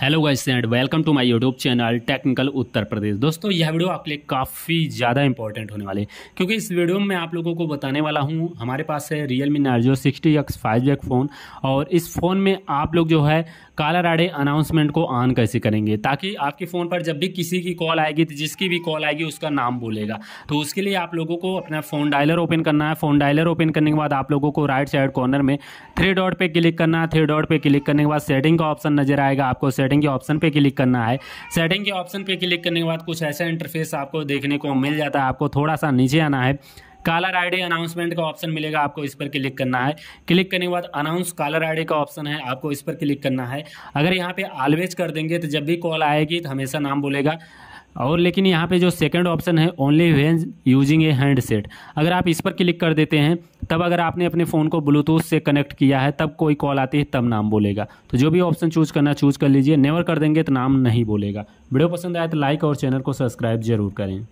hello guys and welcome to my YouTube channel technical Uttar Pradesh दोस्तों यह video आपके लिए काफ़ी ज़्यादा इंपॉर्टेंट होने वाले क्योंकि इस वीडियो में आप लोगों को बताने वाला हूं हमारे पास है Realme Narzo sixty X five जैक फ़ोन और इस फ़ोन में आप लोग जो है काला राडे अनाउंसमेंट को ऑन कैसे करेंगे ताकि आपके फ़ोन पर जब भी किसी की कॉल आएगी तो जिसकी भी कॉल आएगी उसका नाम बोलेगा तो उसके लिए आप लोगों को अपना फ़ोन डायलर ओपन करना है फ़ोन डायलर ओपन करने के बाद आप लोगों को राइट साइड कॉर्नर में थ्री डॉट पर क्लिक करना है थ्री डॉट पर क्लिक करने के बाद सेटिंग का ऑप्शन नजर आएगा आपको सेटिंग के ऑप्शन पे क्लिक करना है सेटिंग के ऑप्शन पे क्लिक करने के बाद कुछ ऐसा इंटरफेस आपको देखने को मिल जाता है आपको थोड़ा सा नीचे आना है कालर आईडी अनाउंसमेंट का ऑप्शन मिलेगा आपको इस पर क्लिक करना है क्लिक करने के बाद अनाउंस कालर आईडी का ऑप्शन है आपको इस पर क्लिक करना है अगर यहाँ पे ऑलवेज कर देंगे तो जब भी कॉल आएगी तो हमेशा नाम बोलेगा और लेकिन यहाँ पे जो सेकंड ऑप्शन है only when using a handset अगर आप इस पर क्लिक कर देते हैं तब अगर आपने अपने फ़ोन को ब्लूटूथ से कनेक्ट किया है तब कोई कॉल आती है तब नाम बोलेगा तो जो भी ऑप्शन चूज करना चूज कर लीजिए नेवर कर देंगे तो नाम नहीं बोलेगा वीडियो पसंद आए तो लाइक और चैनल को सब्सक्राइब जरूर करें